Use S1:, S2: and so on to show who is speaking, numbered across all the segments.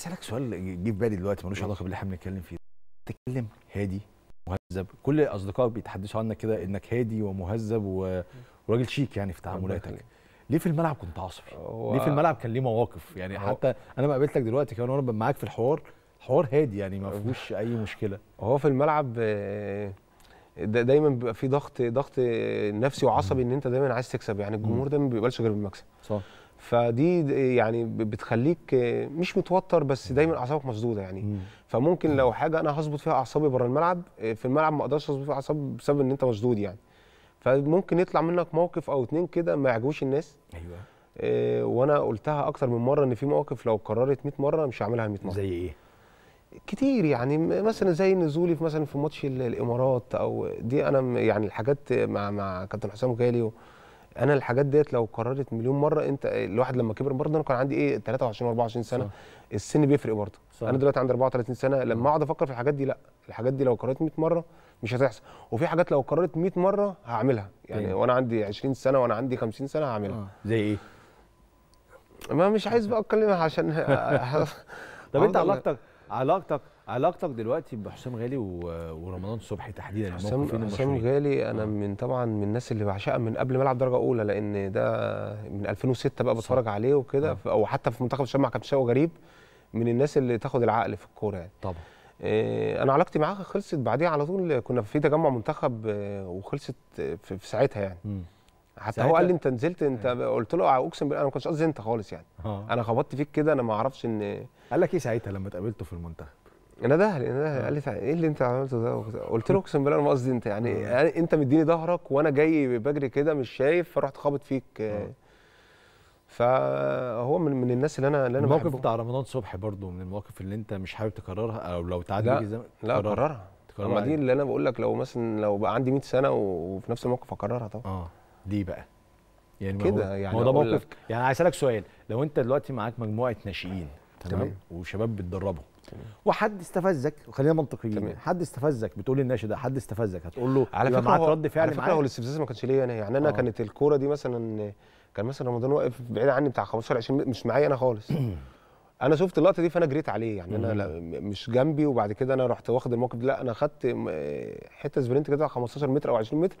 S1: اسالك سؤال جه في بالي دلوقتي ملوش علاقه باللي احنا بنتكلم فيه تتكلم هادي مهذب كل اصدقائك بيتحدثوا عنك كده انك هادي ومهذب و... وراجل شيك يعني في تعاملاتك ليه في الملعب كنت عصبي و... ليه في الملعب كان ليه مواقف يعني حتى انا ما قابلتك دلوقتي كمان وانا معاك في الحوار حوار هادي يعني ما فيهوش اي مشكله هو في الملعب آه،
S2: دا دايما بيبقى في ضغط ضغط نفسي وعصبي ان انت دايما عايز تكسب يعني الجمهور دايما ما بيقبلش غير بالمكسب صح فدي يعني بتخليك مش متوتر بس دايما اعصابك مشدوده يعني مم. فممكن لو حاجه انا هظبط فيها اعصابي بره الملعب آه، في الملعب ما اقدرش اظبط فيها اعصابي بسبب ان انت مشدود يعني فممكن يطلع منك موقف او اتنين كده ما يعجبوش الناس ايوه آه، وانا قلتها اكتر من مره ان في مواقف لو اتكررت 100 مره مش هعملها 100 مره زي ايه كتير يعني مثلا زي نزولي في مثلا في ماتش الامارات او دي انا يعني الحاجات مع مع كابتن حسام غالي انا الحاجات ديت لو قررت مليون مره انت الواحد لما كبر برضه انا كان عندي ايه 23 و24 سنه صح. السن بيفرق برضه انا دلوقتي عندي 34 سنه لما اقعد افكر في الحاجات دي لا الحاجات دي لو قررت 100 مره مش هتحصل وفي حاجات لو قررت 100 مره هعملها يعني إيه؟ وانا عندي 20 سنه وانا عندي 50 سنه
S1: هعملها آه. زي ايه
S2: ما مش عايز بقى اتكلم عشان طب انت علاقتك
S1: علاقتك علاقتك دلوقتي بحسام غالي ورمضان صبحي تحديدا حسام حسام
S2: غالي انا آه. من طبعا من الناس اللي بعشقها من قبل ما العب درجه اولى لان ده من 2006 بقى بتفرج عليه وكده آه. او حتى في منتخب الشام مع كابتن شاو غريب من الناس اللي تاخد العقل في الكوره يعني طبعا آه، انا علاقتي معاه خلصت بعديها على طول كنا في تجمع منتخب وخلصت في ساعتها يعني م. حتى هو قال لي انت نزلت انت آه. قلت له اقسم بالله انا ما كنتش قصدي انت خالص يعني أوه. انا خبطت فيك كده انا ما اعرفش ان قال لك ايه ساعتها لما اتقابلته في المنتخب انا ده آه. قال لي ايه اللي انت عملته ده قلت له اقسم بالله انا ما قصدي انت يعني أوه. انت مديني ظهرك وانا جاي بجري كده مش شايف فرحت خابط فيك آه. فهو من من الناس اللي انا اللي انا الموقف
S1: بتاع رمضان صبحي برضو من المواقف اللي انت مش حابب تكررها او لو تعدي لي زم... لا اكررها اما دي يعني. اللي
S2: انا بقول لك لو
S1: مثلا لو بقى عندي 100 سنه وفي نفس الموقف اكررها طبعا آه. دي بقى؟ يعني كده يعني هو ده موقف يعني عايز اسالك سؤال لو انت دلوقتي معاك مجموعه ناشئين تمام وشباب بتدربوا وحد استفزك وخلينا منطقيين حد استفزك بتقول للناشئ ده حد استفزك هتقول له على فكره معاك رد فعل على فكره هو الاستفزاز ما كانش ليا انا يعني انا آه. كانت الكوره دي مثلا
S2: كان مثلا رمضان واقف بعيد عني بتاع 15 20 مش معايا انا خالص انا شفت اللقطه دي فانا جريت عليه يعني انا مش جنبي وبعد كده انا رحت واخد الموقف لا انا خدت حته سبرنت كده 15 متر او 20 متر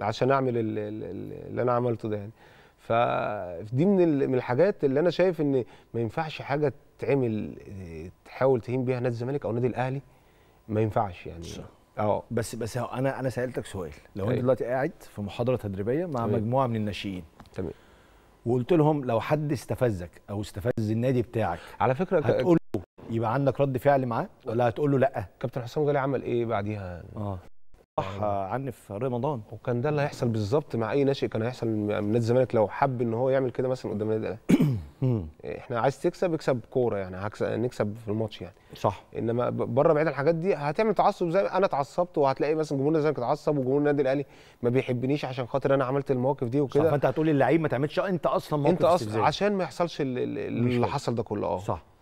S2: عشان اعمل اللي انا عملته ده يعني فدي من من الحاجات اللي انا شايف ان ما ينفعش حاجه تعمل
S1: تحاول تهين بيها نادي الزمالك او نادي الاهلي ما ينفعش يعني صح. اه بس بس انا انا سالتك سؤال لو انت أيوه. دلوقتي قاعد في محاضره تدريبيه مع مجموعه من الناشئين تمام وقلت لهم لو حد استفزك او استفز النادي بتاعك على فكره هتقول له يبقى عندك رد فعل معاه ولا هتقول له لا كابتن حسام غالي عمل ايه بعديها اه
S2: صح آه. عني في رمضان وكان ده اللي هيحصل بالظبط مع اي ناشئ كان هيحصل من نادي الزمالك لو حب ان هو يعمل كده مثلا قدام النادي الاهلي إيه، احنا عايز تكسب اكسب كوره يعني نكسب في الماتش يعني صح انما بره بعيد عن الحاجات دي هتعمل تعصب زي انا اتعصبت وهتلاقي مثلا جمهور الزمالك اتعصب وجمهور النادي الاهلي ما بيحبنيش عشان خاطر انا عملت المواقف دي وكده صح فانت هتقول اللعيب ما تعملش آه، انت اصلا موقف انت اصلا عشان ما يحصلش اللي, اللي حصل ده كله اه صح